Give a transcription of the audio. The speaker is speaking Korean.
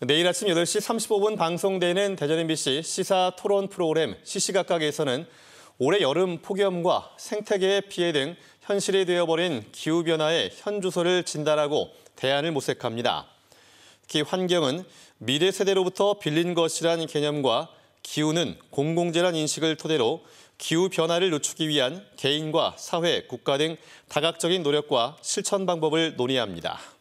내일 아침 8시 35분 방송되는 대전 MBC 시사 토론 프로그램 시시각각에서는 올해 여름 폭염과 생태계의 피해 등 현실이 되어버린 기후변화의 현 주소를 진단하고 대안을 모색합니다. 특히 환경은 미래 세대로부터 빌린 것이란 개념과 기후는 공공재란 인식을 토대로 기후 변화를 늦추기 위한 개인과 사회, 국가 등 다각적인 노력과 실천 방법을 논의합니다.